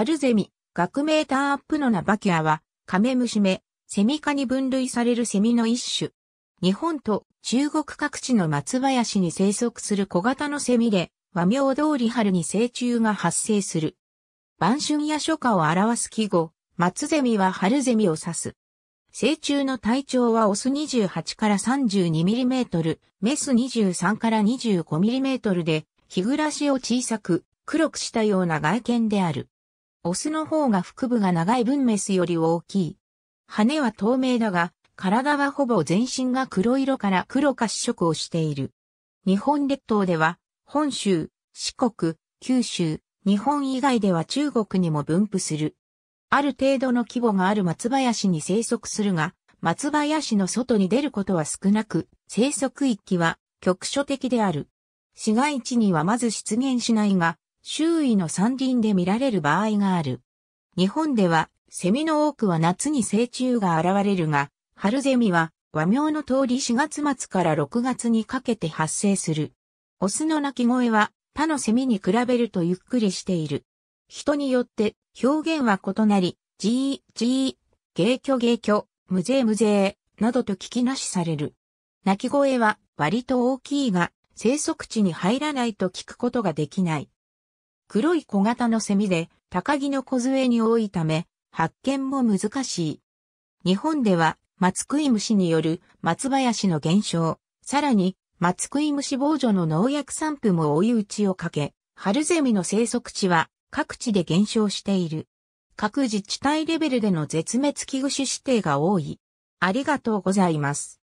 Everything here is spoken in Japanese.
春ゼミ、学名ターアップのナバキアは、カメムシ目、セミ科に分類されるセミの一種。日本と中国各地の松林に生息する小型のセミで、和名通り春に成虫が発生する。晩春や初夏を表す季語、松ゼミは春ゼミを指す。成虫の体長はオス28から 32mm、メス23から 25mm で、日暮らしを小さく、黒くしたような外見である。オスの方が腹部が長い分メスより大きい。羽は透明だが、体はほぼ全身が黒色から黒褐色をしている。日本列島では、本州、四国、九州、日本以外では中国にも分布する。ある程度の規模がある松林に生息するが、松林の外に出ることは少なく、生息域は局所的である。市街地にはまず出現しないが、周囲の山林で見られる場合がある。日本では、セミの多くは夏に成虫が現れるが、春ゼミは和名の通り4月末から6月にかけて発生する。オスの鳴き声は他のセミに比べるとゆっくりしている。人によって表現は異なり、じー、じー、ゲイ、キョゲイ、キョ、むぜーむぜなどと聞きなしされる。鳴き声は割と大きいが、生息地に入らないと聞くことができない。黒い小型のセミで高木の小杖に多いため発見も難しい。日本では松食い虫による松林の減少、さらに松食い虫防除の農薬散布も追い打ちをかけ、春ゼミの生息地は各地で減少している。各自治体レベルでの絶滅危惧種指定が多い。ありがとうございます。